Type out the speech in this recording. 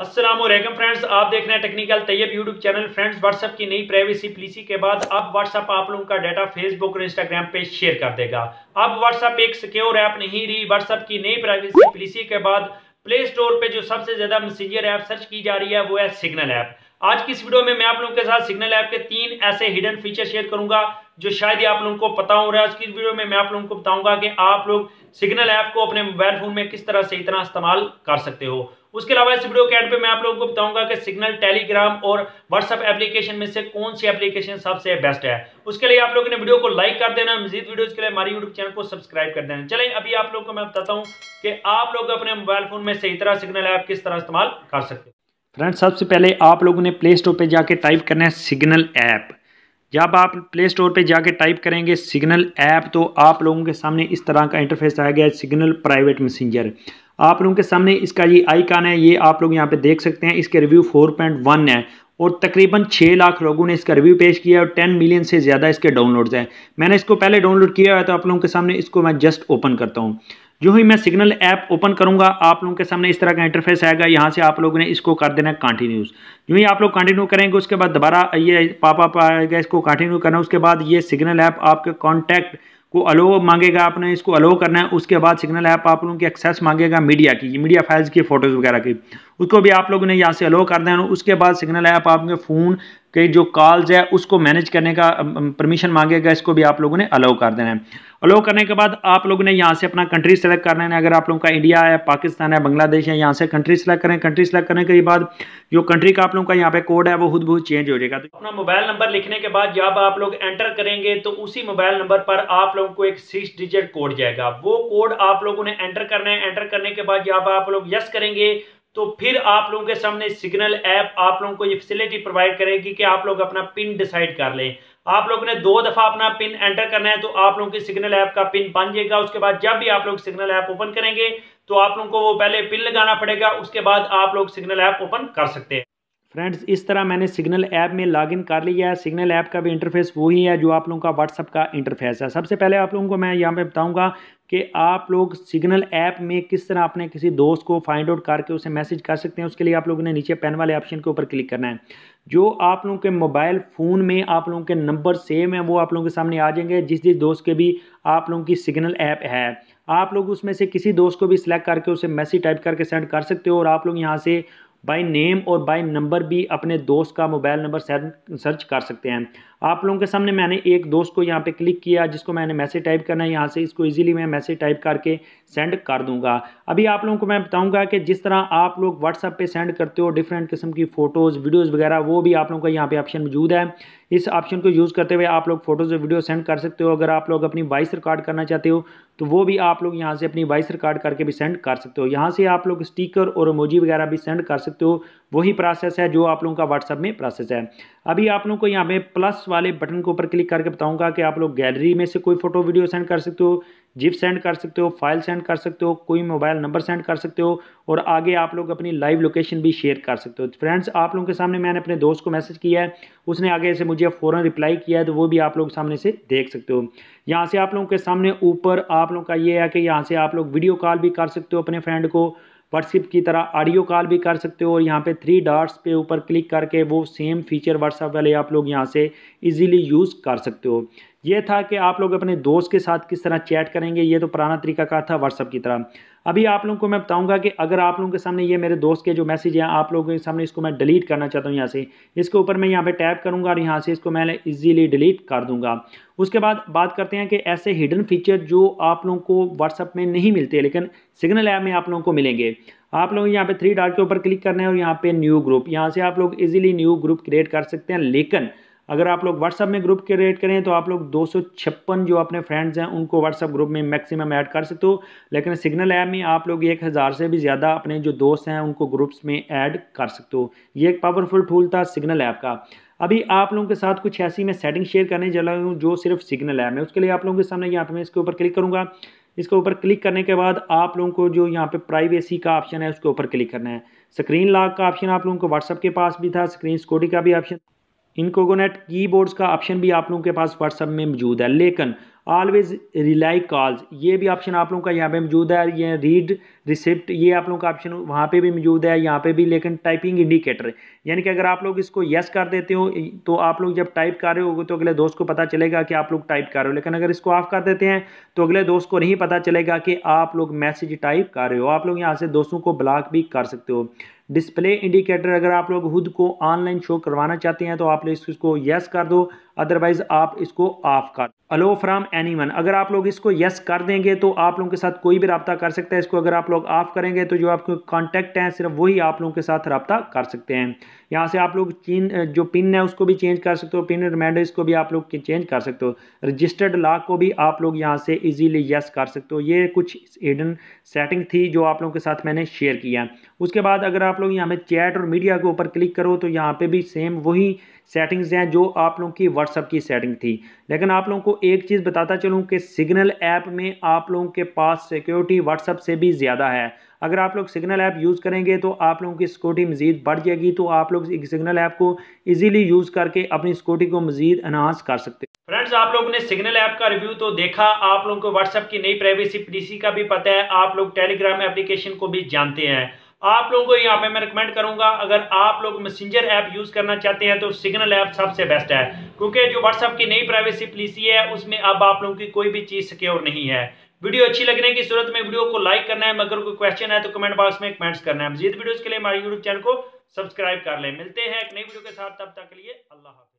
Aslam friends आप देख रहे हैं technical Taiyab YouTube channel friends WhatsApp की नई प्राइवेसी पॉलिसी के बाद अब व्हाट्सएप आप लोगों का डाटा फेसबुक और इंस्टाग्राम पे शेयर कर देगा अब व्हाट्सएप एक सिक्योर ऐप नहीं रही व्हाट्सएप की नई प्राइवेसी पॉलिसी के बाद प्ले स्टोर पे जो सबसे ज्यादा मैसेजर ऐप सर्च की जा रही है वो है सिग्नल ऐप आज की इस वीडियो में मैं आप लोगों के साथ सिग्नल ऐप के तीन ऐसे हिडन फीचर शेयर करूंगा जो शायद ही आप लोगों को पता हो रहा है आज की वीडियो में मैं आप लोगों को बताऊंगा कि आप लोग सिग्नल ऐप को अपने मोबाइल फोन में किस तरह से इतना इस्तेमाल कर सकते हो उसके अलावा इस वीडियो के एंड पे मैं आप लोगों को बताऊंगा कि सिग्नल टेलीग्राम और व्हाट्सएप एप्लीकेशन में से कौन सी एप्लीकेशन सबसे बेस्ट है उसके लिए आप लोगों ने वीडियो को लाइक कर देना मजीद वीडियोज के लिए हमारे यूट्यूब चैनल को सब्सक्राइब कर देना चले अभी आप लोग को मैं बताता हूँ कि आप लोग अपने मोबाइल फोन में सही तरह सिग्नल ऐप किस तरह इस्तेमाल कर सकते हो फ्रेंड्स सबसे पहले आप लोगों ने प्ले स्टोर पर जाके टाइप करना है सिग्नल ऐप जब आप प्ले स्टोर पर जाके टाइप करेंगे सिग्नल ऐप तो आप लोगों के सामने इस तरह का इंटरफेस आया गया है सिग्नल प्राइवेट मैसेंजर आप लोगों के सामने इसका ये आईकान है ये आप लोग यहाँ पे देख सकते हैं इसके रिव्यू 4.1 है और तकरीबन छः लाख लोगों ने इसका रिव्यू पेश किया और टेन मिलियन से ज़्यादा इसके डाउनलोड्स हैं मैंने इसको पहले डाउनलोड किया हुआ है तो आप लोगों के सामने इसको मैं जस्ट ओपन करता हूँ जो ही मैं सिग्नल ऐप ओपन करूंगा आप लोगों के सामने इस तरह का इंटरफेस आएगा यहाँ से आप लोगों ने इसको कर देना है कंटिन्यूस जो ही आप लोग कंटिन्यू करेंगे उसके बाद दोबारा ये पापा आएगा इसको कंटिन्यू करना उसके बाद ये सिग्नल ऐप आपके कॉन्टैक्ट को अलो मांगेगा आपने इसको अलो करना है उसके बाद सिग्नल ऐप आप लोगों की एक्सेस मांगेगा मीडिया की मीडिया फाइल्स की फोटोज़ वगैरह की उसको भी आप लोगों ने यहाँ से अलो कर देना उसके बाद सिग्नल ऐप आपके फ़ोन कि जो कॉल्स है उसको मैनेज करने का परमिशन मांगेगा इसको भी आप लोगों ने अलाउ कर देना है अलाउ करने के बाद आप लोगों ने यहाँ से अपना कंट्री सेलेक्ट कर लेना है अगर आप लोगों का इंडिया है पाकिस्तान है बांग्लादेश है यहाँ से कंट्री सेलेक्ट करें कंट्री सेलेक्ट करने के बाद जो कंट्री का आप लोगों का यहाँ पे कोड है वो खुद बहुत चेंज हो जाएगा तो अपना मोबाइल नंबर लिखने के बाद जब आप लोग एंटर करेंगे तो उसी मोबाइल नंबर पर आप लोगों को एक सिक्स डिजिट कोड जाएगा वो कोड आप लोगों ने एंटर करना है एंटर करने के बाद जब आप लोग यस करेंगे तो फिर आप लोगों के सामने सिग्नल ऐप आप लोगों को ये फैसिलिटी प्रोवाइड करेगी कि आप लोग अपना पिन डिसाइड कर लें आप लोगों ने दो दफ़ा अपना पिन एंटर करना है तो आप लोगों की सिग्नल ऐप का पिन बन जाएगा उसके बाद जब भी आप लोग सिग्नल ऐप ओपन करेंगे तो आप लोगों को वो पहले पिन लगाना पड़ेगा उसके बाद आप लोग सिग्नल ऐप ओपन कर सकते हैं फ्रेंड्स इस तरह मैंने सिग्नल ऐप में लॉगिन कर लिया है सिग्नल ऐप का भी इंटरफेस वही है जो आप लोगों का व्हाट्सअप का इंटरफेस है सबसे पहले आप लोगों को मैं यहाँ पे बताऊंगा कि आप लोग सिग्नल ऐप में किस तरह अपने किसी दोस्त को फाइंड आउट करके उसे मैसेज कर सकते हैं उसके लिए आप लोगों ने नीचे पेन वाले ऑप्शन के ऊपर क्लिक करना है जो आप लोगों के मोबाइल फ़ोन में आप लोगों के नंबर सेम है वो आप लोगों के सामने आ जाएंगे जिस जिस दोस्त के भी आप लोगों की सिग्नल ऐप है आप लोग उसमें से किसी दोस्त को भी सिलेक्ट करके उसे मैसेज टाइप करके सेंड कर सकते हो और आप लोग यहाँ से बाई नेम और बाई नंबर भी अपने दोस्त का मोबाइल नंबर सर्च कर सकते हैं आप लोगों के सामने मैंने एक दोस्त को यहाँ पे क्लिक किया जिसको मैंने मैसेज टाइप करना है यहाँ से इसको इजीली मैं मैसेज टाइप करके सेंड कर दूंगा अभी आप लोगों को मैं बताऊंगा कि जिस तरह आप लोग व्हाट्सअप पे सेंड करते हो डिफरेंट किस्म की फ़ोटोज़ वीडियोज़ वगैरह वो भी आप लोगों का यहाँ पे ऑप्शन मौजूद है इस ऑप्शन को यूज़ करते हुए आप लोग फोटोज़ और वीडियो सेंड कर सकते हो अगर आप लोग अपनी वॉइस रिकॉर्ड करना चाहते हो तो वो भी आप लोग यहाँ से अपनी वॉइस रिकॉर्ड करके भी सेंड कर सकते हो यहाँ से आप लोग स्टीकर और मोजी वगैरह भी सेंड कर सकते हो वही प्रोसेस है जो आप लोगों का व्हाट्सअप में प्रोसेस है अभी आप लोगों को यहाँ पे प्लस वाले बटन के ऊपर क्लिक करके बताऊंगा कि आप लोग गैलरी में से कोई फोटो वीडियो सेंड कर सकते हो जिप सेंड कर सकते हो फाइल सेंड कर सकते हो कोई मोबाइल नंबर सेंड कर सकते हो और आगे आप लोग अपनी लाइव लोकेशन भी शेयर कर सकते हो फ्रेंड्स तो आप लोगों के सामने मैंने अपने दोस्त को मैसेज किया है उसने आगे से मुझे फ़ौरन रिप्लाई किया है तो वो भी आप लोग सामने से देख सकते हो यहाँ से आप लोगों के सामने ऊपर आप लोगों का ये है कि यहाँ से आप लोग वीडियो कॉल भी कर सकते हो अपने फ्रेंड को व्हाट्सएप की तरह ऑडियो कॉल भी कर सकते हो और यहाँ पे थ्री डॉट्स पे ऊपर क्लिक करके वो सेम फीचर व्हाट्सएप वाले आप लोग यहाँ से इजीली यूज़ कर सकते हो ये था कि आप लोग अपने दोस्त के साथ किस तरह चैट करेंगे ये तो पुराना तरीका का था व्हाट्सअप की तरह अभी आप लोगों को मैं बताऊंगा कि अगर आप लोगों के सामने ये मेरे दोस्त के जो मैसेज हैं आप लोगों के सामने इसको मैं डिलीट करना चाहता हूँ यहाँ से इसके ऊपर मैं यहाँ पे टैप करूँगा और यहाँ से इसको मैं इजीली डिलीट कर दूँगा उसके बाद बात करते हैं कि ऐसे हिडन फीचर जो आप लोगों को व्हाट्सअप में नहीं मिलते लेकिन सिग्नल ऐप में आप लोगों को मिलेंगे आप लोग यहाँ पर थ्री डॉट के ऊपर क्लिक करना है और यहाँ पर न्यू ग्रुप यहाँ से आप लोग ईजिली न्यू ग्रुप क्रिएट कर सकते हैं लेकिन अगर आप लोग व्हाट्सअप में ग्रुप क्रिएट करें तो आप लोग दो जो अपने फ्रेंड्स हैं उनको व्हाट्सअप ग्रुप में मैक्सिमम ऐड कर सकते हो लेकिन सिग्नल ऐप में आप लोग एक हज़ार से भी ज़्यादा अपने जो दोस्त हैं उनको ग्रुप्स में ऐड कर सकते हो ये एक पावरफुल टूल था सिग्नल ऐप का अभी आप लोगों के साथ कुछ ऐसी मैं सेटिंग शेयर करने जा रहा हूँ जो सिर्फ सिग्नल ऐप है उसके लिए आप लोगों के सामने यहाँ पर मैं इसके ऊपर क्लिक करूँगा इसके ऊपर क्लिक करने के बाद आप लोगों को जो यहाँ पे प्राइवेसी का ऑप्शन है उसके ऊपर क्लिक करना है स्क्रीन लॉक का ऑप्शन आप लोगों को व्हाट्सअप के पास भी था स्क्रीन सिक्योरिटी का भी ऑप्शन इन कोकोनट कीबोर्ड्स का ऑप्शन भी आप लोगों के पास व्हाट्सअप में मौजूद है लेकिन ऑलवेज रिलाई कॉल्स ये भी ऑप्शन आप लोगों का यहाँ पे मौजूद है ये रीड रिसिप्ट ये आप लोगों का ऑप्शन वहाँ पे भी मौजूद है यहाँ पे भी लेकिन टाइपिंग इंडिकेटर यानी कि अगर आप लोग इसको यस कर देते हो तो आप लोग जब टाइप कर रहे हो तो अगले दोस्त को पता चलेगा कि आप लोग टाइप कर रहे हो लेकिन अगर इसको ऑफ कर देते हैं तो अगले दोस्त को नहीं पता चलेगा कि आप लोग मैसेज टाइप कर रहे हो आप लोग यहाँ से दोस्तों को ब्लॉक भी कर सकते हो डिस्प्ले इंडिकेटर अगर आप लोग खुद को ऑनलाइन शो करवाना चाहते हैं तो आप लोग इसको यस कर दो अदरवाइज आप इसको ऑफ कर अलो फ्राम एनी वन अगर आप लोग इसको यस कर देंगे तो आप लोगों के साथ कोई भी रबता कर सकता है इसको अगर आप लोग ऑफ करेंगे तो जो आपके कॉन्टैक्ट हैं सिर्फ वही आप लोगों के साथ रबता कर सकते हैं यहाँ से आप लोग चीन जो पिन है उसको भी चेंज कर सकते हो पिन रिमाइंडर इसको भी आप लोग चेंज कर सकते हो रजिस्टर्ड लॉक को भी आप लोग यहाँ से ईजीली यस कर सकते हो ये कुछ हिडन सेटिंग थी जो आप लोगों के साथ मैंने शेयर किया उसके बाद अगर आप लोग यहाँ पे चैट और मीडिया के ऊपर क्लिक करो तो यहाँ पे भी सेम वही सेटिंग्स हैं जो आप लोगों की व्हाट्स व्हाट्सअप की सेटिंग थी लेकिन आप लोगों को एक चीज़ बताता चलूँ कि सिग्नल ऐप में आप लोगों के पास सिक्योरिटी व्हाट्सअप से भी ज़्यादा है अगर आप लोग सिग्नल ऐप यूज़ करेंगे तो आप लोगों की सिक्योरिटी मज़ीद बढ़ जाएगी तो आप लोग सिग्नल ऐप को इजीली यूज़ करके अपनी सिक्योरिटी को मज़ीद इनहांस कर सकते हैं फ्रेंड्स आप लोगों ने सिग्नल ऐप का रिव्यू तो देखा आप लोगों को व्हाट्सअप की नई प्राइवेसी पॉलिसी का भी पता है आप लोग टेलीग्राम एप्लीकेशन को भी जानते हैं आप लोगों को यहाँ पे मैं रिकमेंड करूंगा अगर आप लोग मैसेंजर ऐप यूज़ करना चाहते हैं तो सिग्नल ऐप सबसे बेस्ट है क्योंकि जो व्हाट्सएप की नई प्राइवेसी पॉलिसी है उसमें अब आप लोगों की कोई भी चीज़ सिक्योर नहीं है वीडियो अच्छी लगने की सूरत में वीडियो को लाइक करना है मगर कोई क्वेश्चन है तो कमेंट बॉक्स में कमेंट्स करना है मजीद वीडियो के लिए हमारे यूट्यूब चैनल को सब्सक्राइब कर लें मिलते हैं एक नई वीडियो के साथ तब तक के लिए अल्लाह हाफि